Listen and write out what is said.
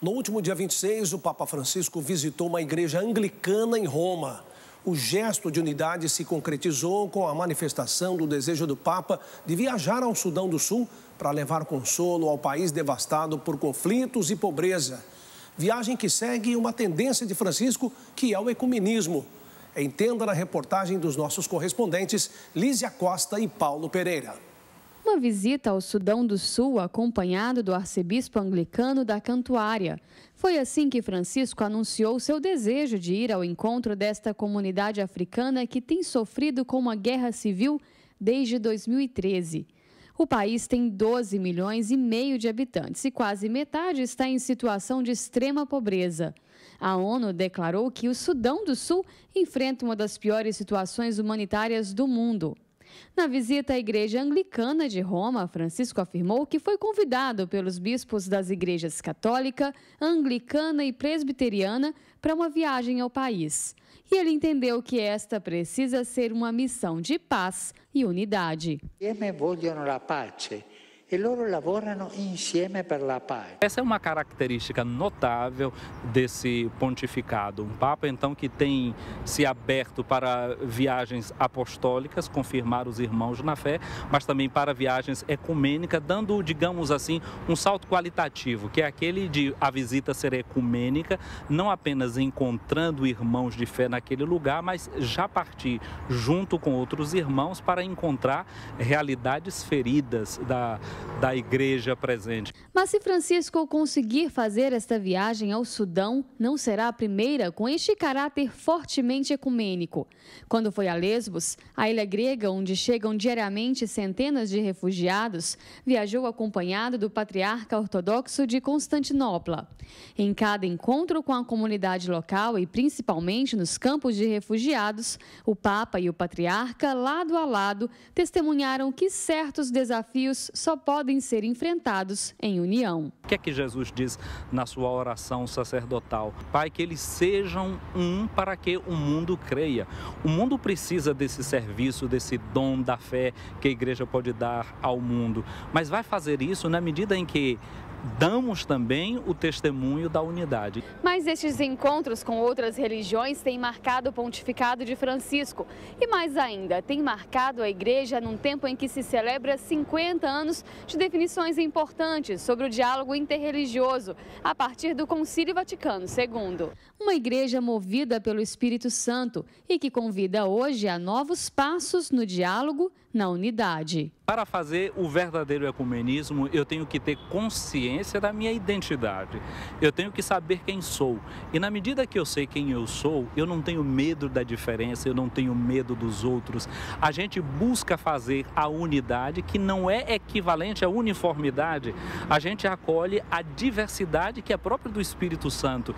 No último dia 26, o Papa Francisco visitou uma igreja anglicana em Roma. O gesto de unidade se concretizou com a manifestação do desejo do Papa de viajar ao Sudão do Sul para levar consolo ao país devastado por conflitos e pobreza. Viagem que segue uma tendência de Francisco, que é o ecumenismo. Entenda na reportagem dos nossos correspondentes Lízia Costa e Paulo Pereira uma visita ao Sudão do Sul acompanhado do arcebispo anglicano da Cantuária. Foi assim que Francisco anunciou seu desejo de ir ao encontro desta comunidade africana que tem sofrido com uma guerra civil desde 2013. O país tem 12 milhões e meio de habitantes e quase metade está em situação de extrema pobreza. A ONU declarou que o Sudão do Sul enfrenta uma das piores situações humanitárias do mundo. Na visita à Igreja Anglicana de Roma, Francisco afirmou que foi convidado pelos bispos das igrejas católica, anglicana e presbiteriana para uma viagem ao país. E ele entendeu que esta precisa ser uma missão de paz e unidade. vogliono la pace e loro lavorano insieme per la pace. Essa é uma característica notável desse pontificado, um papa então que tem se aberto para viagens apostólicas, confirmar os irmãos na fé, mas também para viagens ecumênicas, dando, digamos assim, um salto qualitativo, que é aquele de a visita ser ecumênica, não apenas encontrando irmãos de fé naquele lugar, mas já partir junto com outros irmãos para encontrar realidades feridas da da igreja presente. Mas se Francisco conseguir fazer esta viagem ao Sudão, não será a primeira com este caráter fortemente ecumênico. Quando foi a Lesbos, a ilha grega onde chegam diariamente centenas de refugiados, viajou acompanhado do patriarca ortodoxo de Constantinopla. Em cada encontro com a comunidade local e principalmente nos campos de refugiados, o Papa e o patriarca, lado a lado, testemunharam que certos desafios só podem ser enfrentados em união. O que é que Jesus diz na sua oração sacerdotal? Pai, que eles sejam um para que o mundo creia. O mundo precisa desse serviço, desse dom da fé que a igreja pode dar ao mundo, mas vai fazer isso na medida em que damos também o testemunho da unidade. Mas estes encontros com outras religiões têm marcado o pontificado de Francisco. E mais ainda, tem marcado a igreja num tempo em que se celebra 50 anos de definições importantes sobre o diálogo interreligioso, a partir do Concílio Vaticano II. Uma igreja movida pelo Espírito Santo e que convida hoje a novos passos no diálogo, na unidade. Para fazer o verdadeiro ecumenismo, eu tenho que ter consciência consciência da minha identidade. Eu tenho que saber quem sou. E na medida que eu sei quem eu sou, eu não tenho medo da diferença, eu não tenho medo dos outros. A gente busca fazer a unidade que não é equivalente à uniformidade. A gente acolhe a diversidade que é própria do Espírito Santo.